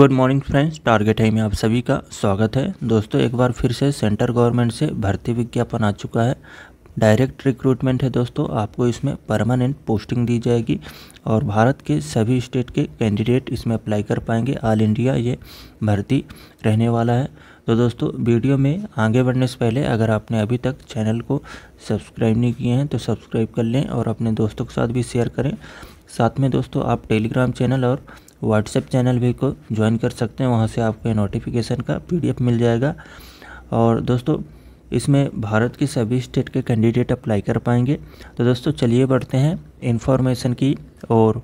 good morning friends target है में आप सभी का स्वागत है दोस्तों एक बार फिर से सेंटर गवर्नमेंट से भर्ती विज्ञापन आ चुका है डायरेक्ट रिक्रूटमेंट है दोस्तों आपको इसमें परमानेंट पोस्टिंग दी जाएगी और भारत के सभी स्टेट के कैंडिडेट इसमें अप्लाई कर पाएंगे ऑल इंडिया ये भर्ती रहने वाला है तो दोस्तों वीडियो में आगे बढ़ने से पहले अगर आपने अभी तक चैनल को सब्सक्राइब नहीं किए हैं तो सब्सक्राइब कर लें और अपने दोस्तों के साथ भी शेयर करें साथ में दोस्तों आप टेलीग्राम चैनल और व्हाट्सएप चैनल भी को ज्वाइन कर सकते हैं वहाँ से आपको नोटिफिकेशन का पी मिल जाएगा और दोस्तों इसमें भारत के सभी स्टेट के कैंडिडेट अप्लाई कर पाएंगे तो दोस्तों चलिए बढ़ते हैं इन्फॉर्मेशन की और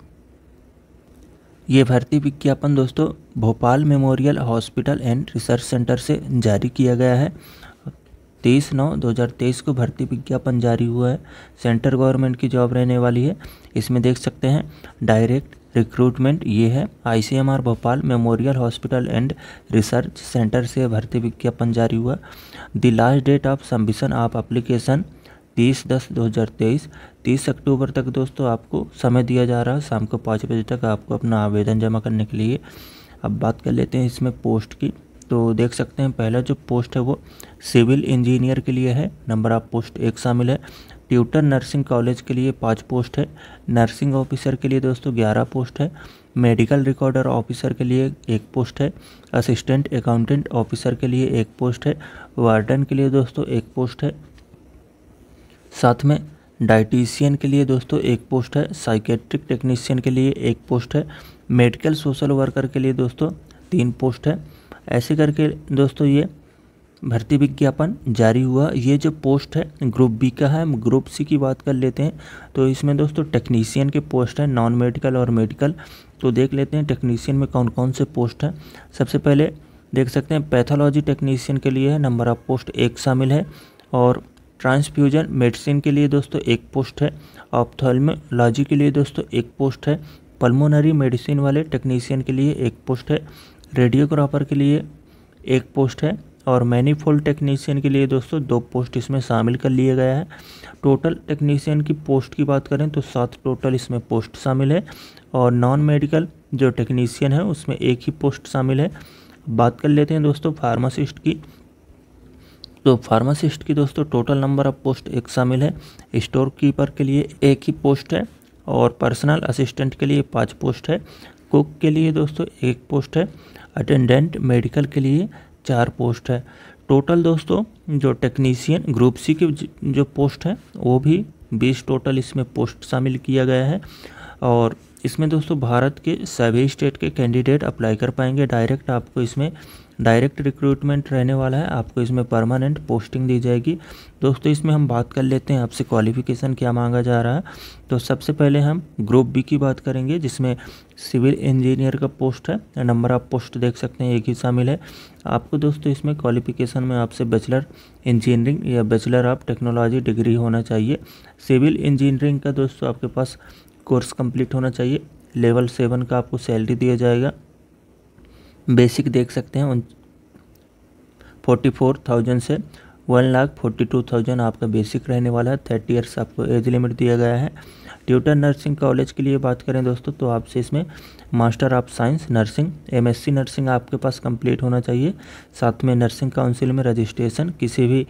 ये भर्ती विज्ञापन दोस्तों Bhopal memorial hospital and research centre से जारी किया गया है तेईस नौ दो हज़ार तेईस को भर्ती विज्ञापन जारी हुआ है सेंटर गवर्नमेंट की जॉब रहने वाली है इसमें देख सकते हैं डायरेक्ट रिक्रूटमेंट ये है ICMR Bhopal memorial hospital and research centre से भर्ती विज्ञापन जारी हुआ the last date of submission of application तीस दस दो हज़ार तेईस तीस अक्टूबर तक दोस्तों आपको समय दिया जा रहा है शाम को पाँच बजे तक आपको अपना आवेदन जमा करने के लिए अब बात कर लेते हैं इसमें पोस्ट की तो देख सकते हैं पहला जो पोस्ट है वो सिविल इंजीनियर के लिए है नंबर ऑफ पोस्ट एक शामिल है ट्यूटर नर्सिंग कॉलेज के लिए पाँच पोस्ट है नर्सिंग ऑफिसर के लिए दोस्तों ग्यारह पोस्ट है मेडिकल रिकॉर्डर ऑफिसर के लिए एक पोस्ट है असिस्टेंट अकाउंटेंट ऑफिसर के लिए एक पोस्ट है वार्डन के लिए दोस्तों एक पोस्ट है साथ में डाइटिशियन के लिए दोस्तों एक पोस्ट है साइकेट्रिक टेक्नीशियन के लिए एक पोस्ट है मेडिकल सोशल वर्कर के लिए दोस्तों तीन पोस्ट है ऐसे करके दोस्तों ये भर्ती विज्ञापन जारी हुआ ये जो पोस्ट है ग्रुप बी का है हम ग्रुप सी की बात कर लेते हैं तो इसमें दोस्तों टेक्नीसियन के पोस्ट हैं नॉन मेडिकल और मेडिकल तो देख लेते हैं टेक्नीसियन में कौन कौन से पोस्ट हैं सबसे पहले देख सकते हैं पैथोलॉजी टेक्नीसियन के लिए नंबर ऑफ पोस्ट एक शामिल है और ट्रांसफ्यूजन मेडिसिन के लिए दोस्तों एक पोस्ट है ऑप्थोलमोलॉजी के लिए दोस्तों एक पोस्ट है पल्मोनरी मेडिसिन वाले टेक्नीसियन के लिए एक पोस्ट है रेडियोग्राफर के लिए एक पोस्ट है और मैनीफोल्ड टेक्नीशियन के लिए दोस्तों दो पोस्ट इसमें शामिल कर लिया गया है टोटल टेक्नीशियन की पोस्ट की बात करें तो सात टोटल इसमें पोस्ट शामिल है और नॉन मेडिकल जो टेक्नीशियन है उसमें एक ही पोस्ट शामिल है बात कर लेते हैं दोस्तों फार्मासिस्ट की तो फार्मासिस्ट की दोस्तों टोटल नंबर ऑफ पोस्ट एक शामिल है स्टोर कीपर के लिए एक ही पोस्ट है और पर्सनल असिस्टेंट के लिए पाँच पोस्ट है कुक के लिए दोस्तों एक पोस्ट है अटेंडेंट मेडिकल के लिए चार पोस्ट है टोटल दोस्तों जो टेक्नीसियन ग्रुप सी के जो पोस्ट है वो भी बीस टोटल इसमें पोस्ट शामिल किया गया है और इसमें दोस्तों भारत के सभी स्टेट के कैंडिडेट अप्लाई कर पाएंगे डायरेक्ट आपको इसमें डायरेक्ट रिक्रूटमेंट रहने वाला है आपको इसमें परमानेंट पोस्टिंग दी जाएगी दोस्तों इसमें हम बात कर लेते हैं आपसे क्वालिफिकेशन क्या मांगा जा रहा है तो सबसे पहले हम ग्रुप बी की बात करेंगे जिसमें सिविल इंजीनियर का पोस्ट है नंबर ऑफ पोस्ट देख सकते हैं एक ही शामिल है आपको दोस्तों इसमें क्वालिफिकेशन में आपसे बैचलर इंजीनियरिंग या बैचलर ऑफ टेक्नोलॉजी डिग्री होना चाहिए सिविल इंजीनियरिंग का दोस्तों आपके पास कोर्स कंप्लीट होना चाहिए लेवल सेवन का आपको सैलरी दिया जाएगा बेसिक देख सकते हैं फोर्टी फोर थाउजेंड से one lakh forty two thousand आपका बेसिक रहने वाला है थर्टी ईयर्स आपको एज लिमिट दिया गया है ट्यूटर नर्सिंग कॉलेज के लिए बात करें दोस्तों तो आपसे इसमें master of science nursing MSc nursing आपके पास कंप्लीट होना चाहिए साथ में नर्सिंग काउंसिल में रजिस्ट्रेशन किसी भी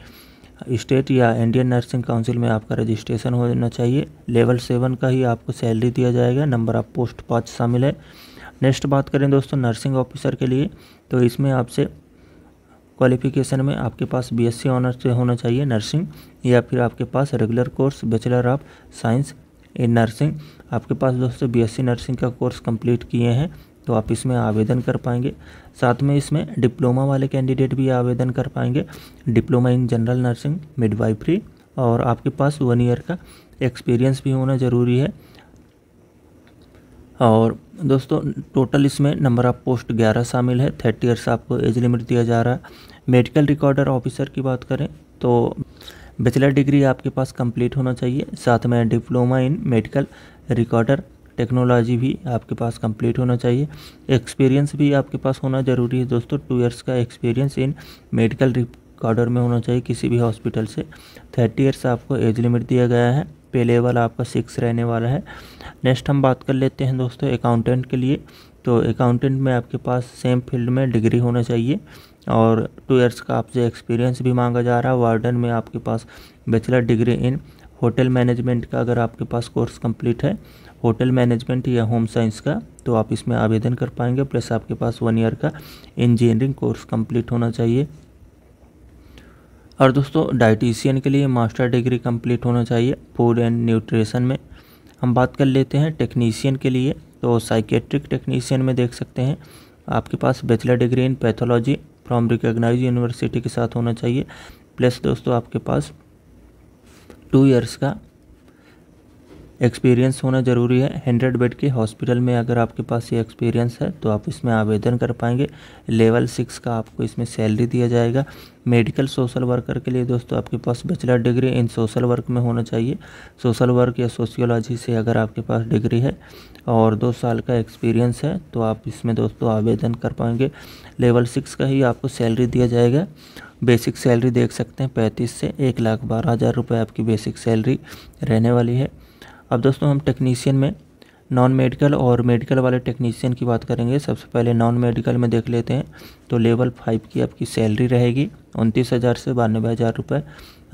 स्टेट या इंडियन नर्सिंग काउंसिल में आपका रजिस्ट्रेशन होना चाहिए लेवल सेवन का ही आपको सैलरी दिया जाएगा नंबर ऑफ पोस्ट पाँच शामिल है नेक्स्ट बात करें दोस्तों नर्सिंग ऑफिसर के लिए तो इसमें आपसे क्वालिफिकेशन में आपके पास बीएससी ऑनर्स होना चाहिए नर्सिंग या फिर आपके पास regular course bachelor of science in nursing आपके पास दोस्तों बीएससी नर्सिंग का कोर्स कंप्लीट किए हैं तो आप इसमें आवेदन कर पाएंगे साथ में इसमें डिप्लोमा वाले कैंडिडेट भी आवेदन कर पाएंगे diploma in general nursing midwifery और आपके पास वन ईयर का एक्सपीरियंस भी होना ज़रूरी है और दोस्तों टोटल इसमें नंबर ऑफ़ पोस्ट ग्यारह शामिल है थर्टी ईयर्स आपको एज लिमिट दिया जा रहा है मेडिकल रिकॉर्डर ऑफिसर की बात करें तो बैचलर डिग्री आपके पास कंप्लीट होना चाहिए साथ में diploma in medical recorder technology भी आपके पास कंप्लीट होना चाहिए एक्सपीरियंस भी आपके पास होना ज़रूरी है दोस्तों टू ईयर्स का एक्सपीरियंस इन मेडिकल रिकॉर्डर में होना चाहिए किसी भी हॉस्पिटल से थर्टी ईयर्स आपको एज लिमिट दिया गया है पे लेवल आपका सिक्स रहने वाला है नेक्स्ट हम बात कर लेते हैं दोस्तों अकाउंटेंट के लिए तो अकाउंटेंट में आपके पास सेम फील्ड में डिग्री होना चाहिए और टू ईयर्स का आपसे एक्सपीरियंस भी मांगा जा रहा है वार्डन में आपके पास bachelor degree in hotel management का अगर आपके पास कोर्स कंप्लीट है होटल मैनेजमेंट या होम साइंस का तो आप इसमें आवेदन कर पाएंगे प्लस आपके पास वन ईयर का इंजीनियरिंग कोर्स कंप्लीट होना चाहिए और दोस्तों डाइटिशियन के लिए मास्टर डिग्री कंप्लीट होना चाहिए फूड एंड न्यूट्रिशन में हम बात कर लेते हैं टेक्नीशियन के लिए तो साइकेट्रिक टेक्नीशियन में देख सकते हैं आपके पास bachelor degree in pathology from recognise university के साथ होना चाहिए प्लस दोस्तों आपके पास टू ईयर्स का एक्सपीरियंस होना ज़रूरी है हंड्रेड बेड के हॉस्पिटल में अगर आपके पास ये एक्सपीरियंस है तो आप इसमें आवेदन कर पाएंगे लेवल सिक्स का आपको इसमें सैलरी दिया जाएगा मेडिकल सोशल वर्कर के लिए दोस्तों आपके पास bachelor degree in social work में होना चाहिए सोशल वर्क या सोशियोलॉजी से अगर आपके पास डिग्री है और दो साल का एक्सपीरियंस है तो आप इसमें दोस्तों आवेदन कर पाएंगे लेवल सिक्स का ही आपको सैलरी दिया जाएगा बेसिक सैलरी देख सकते हैं पैंतीस से एक लाख बारह हज़ार रुपये आपकी बेसिक सैलरी रहने वाली है अब दोस्तों हम टेक्नीशियन में नॉन मेडिकल और मेडिकल वाले टेक्नीशियन की बात करेंगे सबसे पहले नॉन मेडिकल में देख लेते हैं तो लेवल फाइव की आपकी सैलरी रहेगी उनतीस हज़ार से बानवे हज़ार रुपये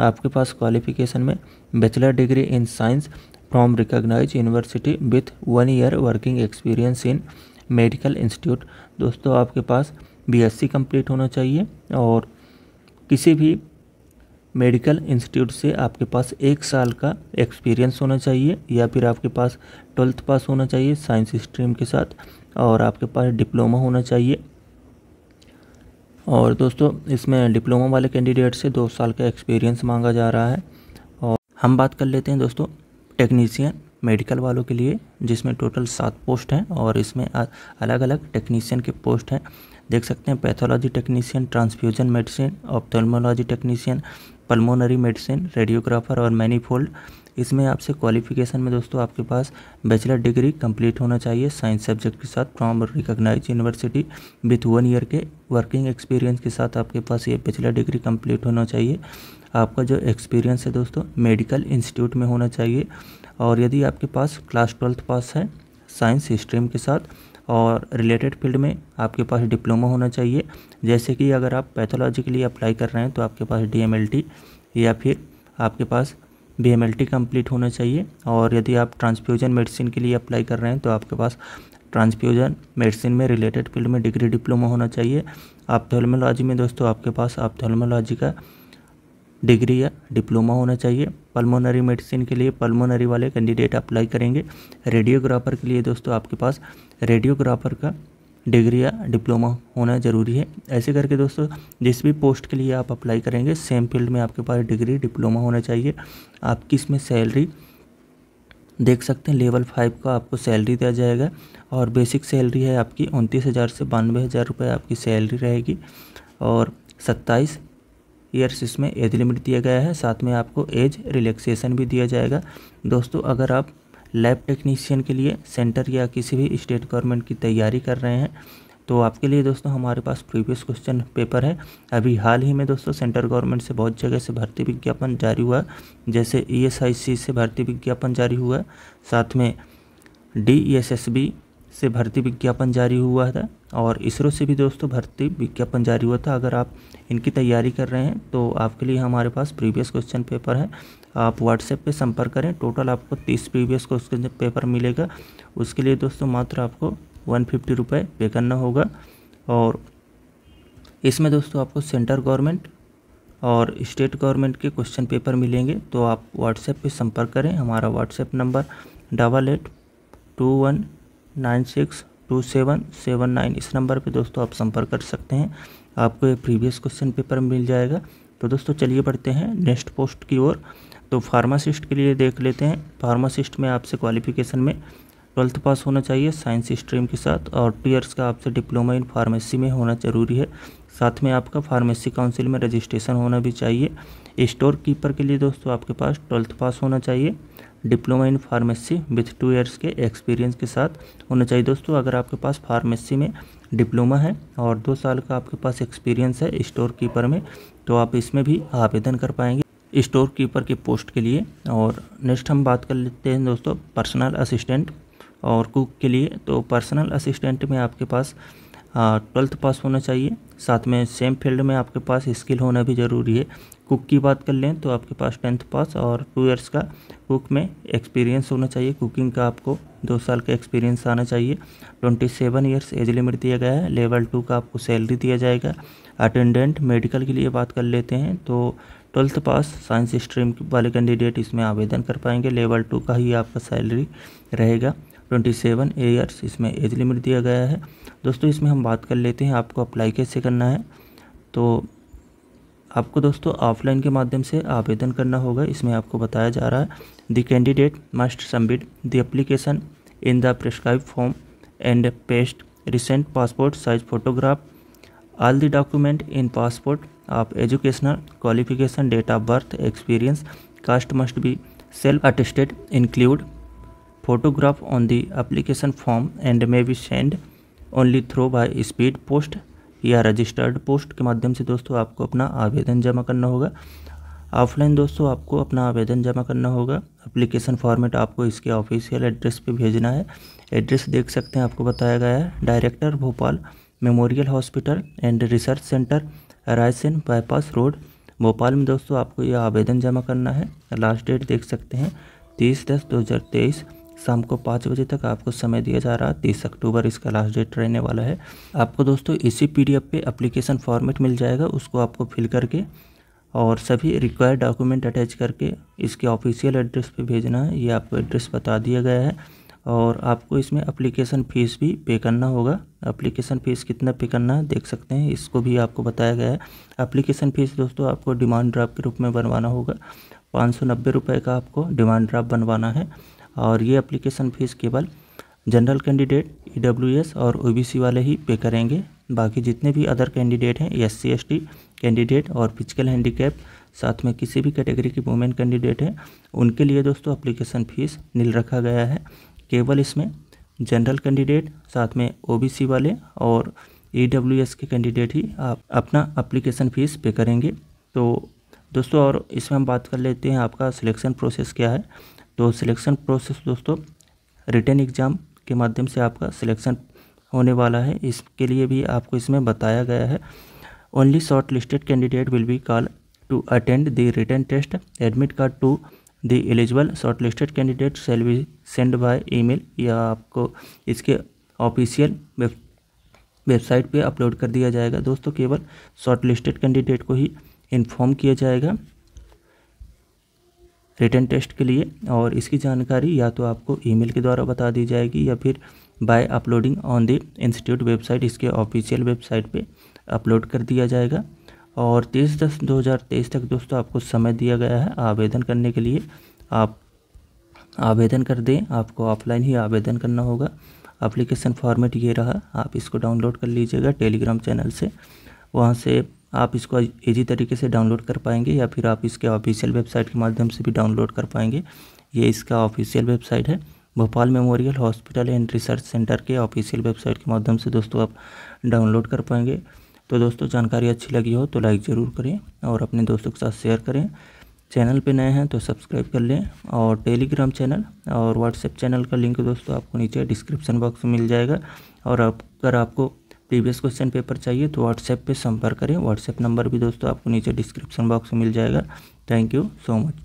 आपके पास क्वालिफिकेशन में bachelor degree in science from recognise university with one year working experience in medical institute दोस्तों आपके पास बी एस होना चाहिए और किसी भी मेडिकल इंस्टीट्यूट से आपके पास एक साल का एक्सपीरियंस होना चाहिए या फिर आपके पास ट्वेल्थ पास होना चाहिए साइंस स्ट्रीम के साथ और आपके पास डिप्लोमा होना चाहिए और दोस्तों इसमें डिप्लोमा वाले कैंडिडेट से दो साल का एक्सपीरियंस मांगा जा रहा है और हम बात कर लेते हैं दोस्तों टेक्नीसियन मेडिकल वालों के लिए जिसमें टोटल सात पोस्ट हैं और इसमें अलग अलग टेक्नीसियन के पोस्ट हैं देख सकते हैं pathology technician transfusion medicine ophthalmology technician pulmonary medicine radiographer और मैनीफोल्ड इसमें आपसे क्वालिफिकेशन में दोस्तों आपके पास बैचलर डिग्री कंप्लीट होना चाहिए साइंस सब्जेक्ट के साथ from recognise university with one year के वर्किंग एक्सपीरियंस के साथ आपके पास ये बैचलर डिग्री कंप्लीट होना चाहिए आपका जो एक्सपीरियंस है दोस्तों मेडिकल इंस्टीट्यूट में होना चाहिए और यदि आपके पास क्लास ट्वेल्थ पास है साइंस स्ट्रीम के साथ और रिलेटेड फील्ड में आपके पास डिप्लोमा होना चाहिए जैसे कि अगर आप पैथोलॉजी के लिए अप्लाई कर रहे हैं तो आपके पास डी या फिर आपके पास बी एम कंप्लीट होना चाहिए और यदि आप ट्रांसफ्यूजन मेडिसिन के लिए अप्लाई कर रहे हैं तो आपके पास ट्रांसफ्यूजन मेडिसिन में रिलेटेड फील्ड में डिग्री डिप्लोमा होना चाहिए आप थर्मोलॉजी में दोस्तों आपके पास आप थर्मोलॉजी का डिग्री या डिप्लोमा होना चाहिए पल्मोनरी मेडिसिन के लिए पल्मोनरी वाले कैंडिडेट अप्लाई करेंगे रेडियोग्राफर के लिए दोस्तों आपके पास रेडियोग्राफर का डिग्री या डिप्लोमा होना ज़रूरी है ऐसे करके दोस्तों जिस भी पोस्ट के लिए आप अप्लाई करेंगे सेम फील्ड में आपके पास डिग्री डिप्लोमा होना चाहिए आप किस में सैलरी देख सकते हैं लेवल फाइव का आपको सैलरी दिया जाएगा और बेसिक सैलरी है आपकी उनतीस हज़ार से बानवे हज़ार रुपये आपकी सैलरी रहेगी और सत्ताईस ईयर्स इसमें एज लिमिट दिया गया है साथ में आपको एज रिलैक्सेशन भी दिया जाएगा दोस्तों अगर आप लैब टेक्नीशियन के लिए सेंटर या किसी भी स्टेट गवर्नमेंट की तैयारी कर रहे हैं तो आपके लिए दोस्तों हमारे पास प्रीवियस क्वेश्चन पेपर है अभी हाल ही में दोस्तों सेंट्रल गवर्नमेंट से बहुत जगह से भर्ती विज्ञापन जारी हुआ जैसे ई से भर्ती विज्ञापन जारी हुआ साथ में डी से भर्ती विज्ञापन जारी हुआ था और इसरो से भी दोस्तों भर्ती विज्ञापन जारी हुआ था अगर आप इनकी तैयारी कर रहे हैं तो आपके लिए हमारे पास प्रीवियस क्वेश्चन पेपर है आप व्हाट्सएप पे संपर्क करें टोटल आपको तीस प्रीवियस क्वेश्चन पेपर मिलेगा उसके लिए दोस्तों मात्र आपको वन फिफ्टी रुपये पे करना होगा और इसमें दोस्तों आपको सेंटर गवर्नमेंट और स्टेट गवर्नमेंट के क्वेश्चन पेपर मिलेंगे तो आप व्हाट्सएप पर संपर्क करें हमारा WhatsApp number double eight two one nine six two seven seven nine इस नंबर पे दोस्तों आप संपर्क कर सकते हैं आपको ये प्रीवियस क्वेश्चन पेपर मिल जाएगा तो दोस्तों चलिए बढ़ते हैं नेक्स्ट पोस्ट की ओर तो फार्मासिस्ट के लिए देख लेते हैं फार्मासिस्ट में आपसे क्वालिफिकेशन में ट्वेल्थ पास होना चाहिए साइंस स्ट्रीम के साथ और टू ईयर्स का आपसे डिप्लोमा इन फार्मेसी में होना ज़रूरी है साथ में आपका फार्मेसी काउंसिल में रजिस्ट्रेशन होना भी चाहिए स्टोर कीपर के लिए दोस्तों आपके पास ट्वेल्थ पास होना चाहिए diploma in pharmacy with two years के एक्सपीरियंस के साथ होना चाहिए दोस्तों अगर आपके पास फार्मेसी में डिप्लोमा है और दो साल का आपके पास एक्सपीरियंस है स्टोर कीपर में तो आप इसमें भी आवेदन कर पाएंगे स्टोर कीपर के पोस्ट के लिए और नेक्स्ट हम बात कर लेते हैं दोस्तों पर्सनल असिस्टेंट और कुक के लिए तो पर्सनल असिस्टेंट में आपके पास ट्वेल्थ पास होना चाहिए साथ में सेम फील्ड में आपके पास स्किल होना भी ज़रूरी है कुक की बात कर लें तो आपके पास टेंथ पास और टू ईयर्स का कुक में एक्सपीरियंस होना चाहिए कुकिंग का आपको दो साल का एक्सपीरियंस आना चाहिए twenty seven years age limit दिया गया है लेवल टू का आपको सैलरी दिया जाएगा अटेंडेंट मेडिकल के लिए बात कर लेते हैं तो ट्वेल्थ पास साइंस स्ट्रीम वाले कैंडिडेट इसमें आवेदन कर पाएंगे लेवल टू का ही आपका सैलरी रहेगा ट्वेंटी सेवन ईयर्स इसमें एज लिमिट दिया गया है दोस्तों इसमें हम बात कर लेते हैं आपको अप्लाई कैसे करना है तो आपको दोस्तों ऑफलाइन के माध्यम से आवेदन करना होगा इसमें आपको बताया जा रहा है the candidate must submit the application in the prescribe form and paste recent passport size photograph all the document in passport of educational qualification date of birth experience caste must be self attested include photograph on the application form and may be send only through by speed post या registered post के माध्यम से दोस्तों आपको अपना आवेदन जमा करना होगा ऑफलाइन दोस्तों आपको अपना आवेदन जमा करना होगा अप्लीकेशन फॉर्मेट आपको इसके ऑफिशियल एड्रेस पे भेजना है एड्रेस देख सकते हैं आपको बताया गया है director Bhopal memorial hospital and research centre Raisen bypass road Bhopal में दोस्तों आपको यह आवेदन जमा करना है लास्ट डेट देख सकते हैं तीस दस दो हज़ार तेईस शाम को पाँच बजे तक आपको समय दिया जा रहा है तीस अक्टूबर इसका लास्ट डेट रहने वाला है आपको दोस्तों इसी पी पे अप्लीकेशन फॉर्मेट मिल जाएगा उसको आपको फिल करके और सभी रिक्वायर्ड डॉक्यूमेंट अटैच करके इसके ऑफिशियल एड्रेस पे भेजना है ये आपको एड्रेस बता दिया गया है और आपको इसमें अप्लीकेशन फ़ीस भी पे करना होगा अप्लीकेशन फ़ीस कितना पे करना है देख सकते हैं इसको भी आपको बताया गया है अप्लीकेशन फ़ीस दोस्तों आपको डिमांड ड्राफ्ट के रूप में बनवाना होगा पाँच सौ नब्बे रुपये का आपको डिमांड ड्राफ्ट बनवाना है और ये अप्लीकेशन फ़ीस केवल जनरल कैंडिडेट ई और ओ वाले ही पे करेंगे बाकी जितने भी अदर कैंडिडेट हैं एस सी कैंडिडेट और फिजिकल हैंडीकैप साथ में किसी भी कैटेगरी की वुमेन कैंडिडेट हैं उनके लिए दोस्तों अप्लीकेशन फ़ीस नील रखा गया है केवल इसमें जनरल कैंडिडेट साथ में ओबीसी वाले और ई e के कैंडिडेट ही आप अपना अप्लीकेशन फ़ीस पे करेंगे तो दोस्तों और इसमें हम बात कर लेते हैं आपका सिलेक्शन प्रोसेस क्या है तो सिलेक्शन प्रोसेस दोस्तों रिटर्न एग्ज़ाम के माध्यम से आपका सिलेक्शन होने वाला है इसके लिए भी आपको इसमें बताया गया है only shortlisted candidate will be call to attend the written test admit card to the eligible shortlisted candidate shall be send by email या आपको इसके ऑफिशियल वेब वेबसाइट पे अपलोड कर दिया जाएगा दोस्तों केवल शॉर्ट लिस्टेड कैंडिडेट को ही इन्फॉर्म किया जाएगा रिटर्न टेस्ट के लिए और इसकी जानकारी या तो आपको ईमेल के द्वारा बता दी जाएगी या फिर by uploading on the institute website इसके ऑफिशियल वेबसाइट पे अपलोड कर दिया जाएगा और तेईस दस तेईस तक दोस्तों आपको समय दिया गया है आवेदन करने के लिए आप आवेदन कर दें आपको ऑफलाइन ही आवेदन करना होगा अप्लीकेशन फॉर्मेट ये रहा आप इसको डाउनलोड कर लीजिएगा टेलीग्राम चैनल से वहाँ से आप इसको ईजी तरीके से डाउनलोड कर पाएंगे या फिर आप इसके ऑफिशियल वेबसाइट के माध्यम से भी डाउनलोड कर पाएंगे ये इसका ऑफिशियल वेबसाइट है Bhopal memorial hospital and research centre के ऑफिशियल वेबसाइट के माध्यम से दोस्तों आप डाउनलोड कर पाएंगे तो दोस्तों जानकारी अच्छी लगी हो तो लाइक ज़रूर करें और अपने दोस्तों के साथ शेयर करें चैनल पे नए हैं तो सब्सक्राइब कर लें और टेलीग्राम चैनल और व्हाट्सएप चैनल का लिंक दोस्तों आपको नीचे डिस्क्रिप्शन बॉक्स में मिल जाएगा और अगर आपको प्रीवियस क्वेश्चन पेपर चाहिए तो व्हाट्सएप पे संपर्क करें व्हाट्सएप नंबर भी दोस्तों आपको नीचे डिस्क्रिप्शन बॉक्स में मिल जाएगा थैंक यू सो मच